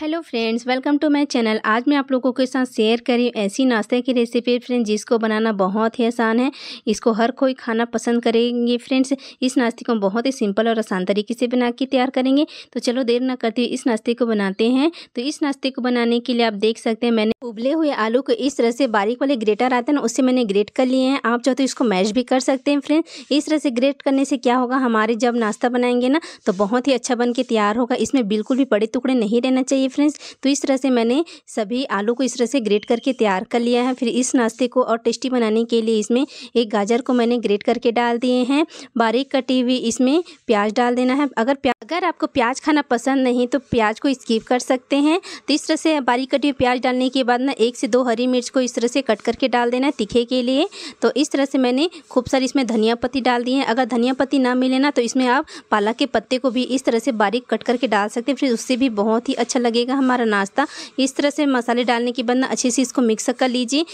hello friends welcome to my channel आज मैं आप लोगों के साथ शेयर करी ऐसी नाश्ते की रेसिपी फ्रेंड्स जिसको बनाना बहुत ही आसान है इसको हर कोई खाना पसंद करेंगे फ्रेंड्स इस नाश्ते को बहुत ही सिंपल और आसान तरीके से बना के तैयार करेंगे तो चलो देर ना करते हुए इस नाश्ते को बनाते हैं तो इस नाश्ते को बनाने के लिए आप देख सकते हैं मैंने उबले हुए आलू को इस तरह से बारीक वाले ग्रेटर आते हैं उससे मैंने ग्रेट कर लिए हैं आप चाहते तो इसको मैश भी कर सकते हैं फ्रेंड्स इस तरह से ग्रेट करने से क्या होगा हमारे जब नाश्ता बनाएंगे ना तो बहुत ही अच्छा बन के तैयार होगा इसमें बिल्कुल भी बड़े टुकड़े नहीं रहना चाहिए चलिए फ्रेंड्स तो इस तरह से मैंने सभी आलू को इस तरह से ग्रेट करके तैयार कर लिया है फिर इस नाश्ते को और टेस्टी बनाने के लिए इसमें एक गाजर को मैंने ग्रेट करके डाल दिए हैं बारीक कटी हुई इसमें प्याज डाल देना है अगर अगर आपको प्याज खाना पसंद नहीं तो प्याज को स्कीप कर सकते हैं तो इस तरह से बारीक कटी हुई प्याज डालने के बाद ना एक से दो हरी मिर्च को इस तरह से कट करके डाल देना है तीखे के लिए तो इस तरह से मैंने खूब सारी इसमें धनिया पत्ती डाल दी है अगर धनिया पत्ती ना मिले ना तो इसमें आप पालक के पत्ते को भी इस तरह से बारीक कट करके डाल सकते हैं फिर उससे भी बहुत ही अच्छा लगे लगेगा हमारा नाश्ता इस तरह से मसाले डालने के बाद ना अच्छे से इसको मिक्स कर लीजिए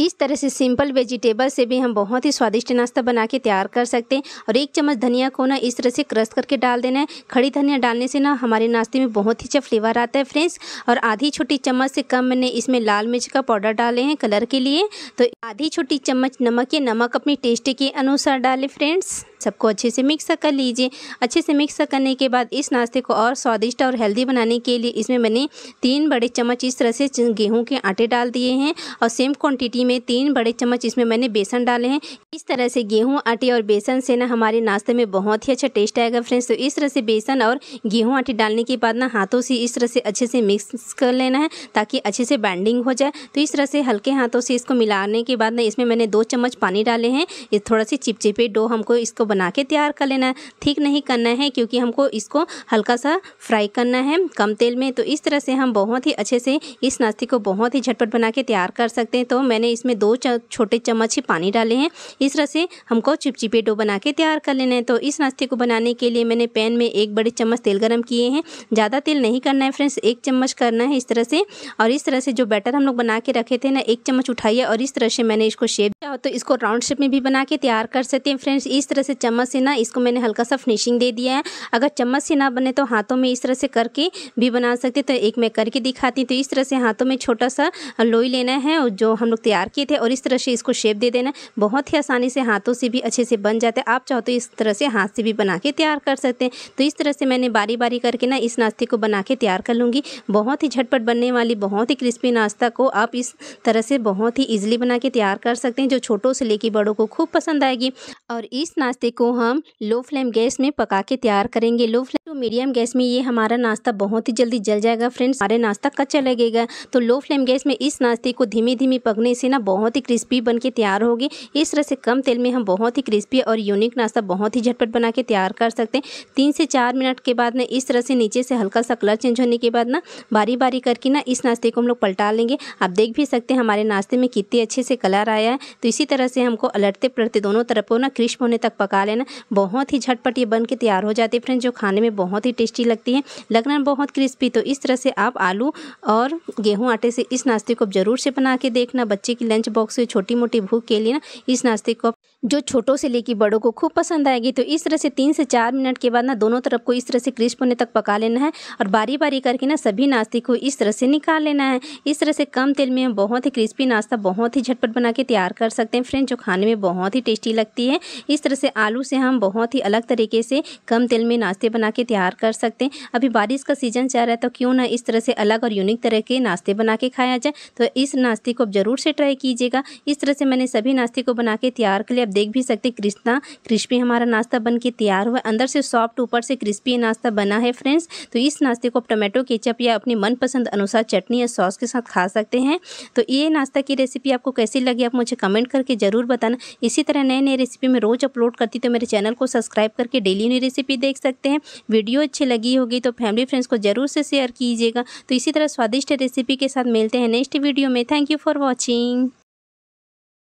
इस तरह से सिंपल वेजिटेबल से भी हम बहुत ही स्वादिष्ट नाश्ता बना के तैयार कर सकते हैं और एक चम्मच धनिया को ना इस तरह से क्रश करके डाल देना है खड़ी धनिया डालने से ना हमारे नाश्ते में बहुत ही अच्छा फ्लेवर आता है फ्रेंड्स और आधी छोटी चम्मच से कम मैंने इसमें लाल मिर्च का पाउडर डाले हैं कलर के लिए तो आधी छोटी चम्मच नमक या नमक अपनी टेस्ट के अनुसार डालें फ्रेंड्स सबको अच्छे से मिक्स कर लीजिए अच्छे से मिक्स करने के बाद इस नाश्ते को और स्वादिष्ट और हेल्दी बनाने के लिए इसमें मैंने तीन बड़े चम्मच इस तरह से गेहूँ के आटे डाल दिए हैं और सेम क्वान्टिटी में तीन बड़े चम्मच इसमें मैंने बेसन डाले हैं इस तरह से गेहूँ आटे और बेसन से ना हमारे नाश्ते में बहुत ही अच्छा टेस्ट आएगा फ्रेंड्स तो इस तरह से बेसन और गेहूँ आटे डालने के बाद ना हाथों से इस तरह से अच्छे से मिक्स कर लेना है ताकि अच्छे से बाइंडिंग हो जाए तो इस तरह से हल्के हाथों से इसको मिलाने के बाद ना इसमें मैंने दो चम्मच पानी डाले हैं ये थोड़ा सी चिपचिपे डो हमको इसको बना के तैयार कर लेना है ठीक नहीं करना है क्योंकि हमको इसको हल्का सा फ्राई करना है कम तेल में तो इस तरह से हम बहुत ही अच्छे से इस नाश्ते को बहुत ही झटपट बना के तैयार कर सकते हैं तो मैंने इसमें दो छोटे चम्मच ही पानी डाले हैं इस तरह से हमको चिपचिपे डो बना के तैयार कर लेना है तो इस नाश्ते को बनाने के लिए मैंने पैन में एक बड़े चम्मच तेल गर्म किए हैं ज़्यादा तेल नहीं करना है फ्रेंड्स एक चम्मच करना है इस तरह से और इस तरह से जो बैटर हम लोग बना के रखे थे ना एक चम्मच उठाइए और इस तरह से मैंने इसको शेप दिया तो इसको राउंड शेप में भी बना के तैयार कर सकते हैं फ्रेंड्स इस तरह से चम्मच से ना इसको मैंने हल्का सा फिनिशिंग दे दिया है अगर चम्मच से ना बने तो हाथों में इस तरह से करके भी बना सकते तो एक मैं करके दिखाती तो इस तरह से हाथों में छोटा सा लोई लेना है जो हम लोग तैयार तैयार किए थे और इस तरह से इसको शेप दे देना बहुत ही आसानी से हाथों से भी अच्छे से बन जाता है आप चाहो तो इस तरह से हाथ से भी बना के तैयार कर सकते हैं तो इस तरह से मैंने बारी बारी करके ना इस नाश्ते को बना के तैयार कर लूँगी बहुत ही झटपट बनने वाली बहुत ही क्रिस्पी नाश्ता को आप इस तरह से बहुत ही ईजिली बना के तैयार कर सकते हैं जो छोटों से लेके बड़ों को खूब पसंद आएगी और इस नाश्ते को हम लो फ्लेम गैस में पका के तैयार करेंगे low flame to medium gas में ये हमारा नाश्ता बहुत ही जल्दी जल जाएगा फ्रेंड्स हमारे नाश्ता कच्चा लगेगा तो लो फ्लेम गैस में इस नाश्ते को धीमे धीमे पकने से ना बहुत ही क्रिस्पी बन के तैयार होगी इस तरह से कम तेल में हम बहुत ही क्रिस्पी और यूनिक नाश्ता बहुत ही झटपट बना के तैयार कर सकते हैं तीन से चार मिनट के बाद ना इस तरह से नीचे से हल्का सा कलर चेंज होने के बाद ना बारी बारी करके ना इस नाश्ते को हम लोग पलटा लेंगे आप देख भी सकते हैं हमारे नाश्ते में कितने अच्छे से कलर आया है तो इसी तरह से हमको अलटते पलटते दोनों तरफ ना क्रिस्प होने तक पका लेना बहुत ही झटपट ये बन के तैयार हो जाती है फ्रेंड जो खाने में बहुत ही टेस्टी लगती है लगना बहुत क्रिस्पी तो इस तरह से आप आलू और गेहूँ आटे से इस नाश्ते को जरूर से बना के देखना बच्चे कि लंच बॉक्स में छोटी मोटी भूख के लिए ना इस नाश्ते को आप जो छोटों से लेकर बड़ों को खूब पसंद आएगी तो इस तरह से तीन से चार मिनट के बाद ना दोनों तरफ को इस तरह से क्रिस्प होने तक पका लेना है और बारी बारी करके ना सभी नाश्ते को इस तरह से निकाल लेना है इस तरह से कम तेल में बहुत ही क्रिस्पी नाश्ता बहुत ही झटपट बना के तैयार कर सकते हैं फ्रेंड जो खाने में बहुत ही टेस्टी लगती है इस तरह से आलू से हम बहुत ही अलग तरीके से कम तेल में नाश्ते बना के तैयार कर सकते हैं अभी बारिश का सीज़न चल रहा है तो क्यों ना इस तरह से अलग और यूनिक तरह के नाश्ते बना के खाया जाए तो इस नाश्ते को आप ज़रूर से ट्राई कीजिएगा इस तरह से मैंने सभी नाश्ते को बना के तैयार कर लिया देख भी सकते कृष्णा क्रिस्पी हमारा नाश्ता बन के तैयार हुआ अंदर से सॉफ्ट ऊपर से क्रिस्पी नाश्ता बना है फ्रेंड्स तो इस नाश्ते को आप टोमेटो केचप या अपने मनपसंद अनुसार चटनी या सॉस के साथ खा सकते हैं तो ये नाश्ता की रेसिपी आपको कैसी लगी आप मुझे कमेंट करके ज़रूर बताना इसी तरह नए नए रेसिपी में रोज़ अपलोड करती तो मेरे चैनल को सब्सक्राइब करके डेली नई रेसिपी देख सकते हैं वीडियो अच्छी लगी होगी तो फैमिली फ्रेंड्स को ज़रूर से शेयर कीजिएगा तो इसी तरह स्वादिष्ट रेसिपी के साथ मिलते हैं नेक्स्ट वीडियो में थैंक यू फॉर वॉचिंग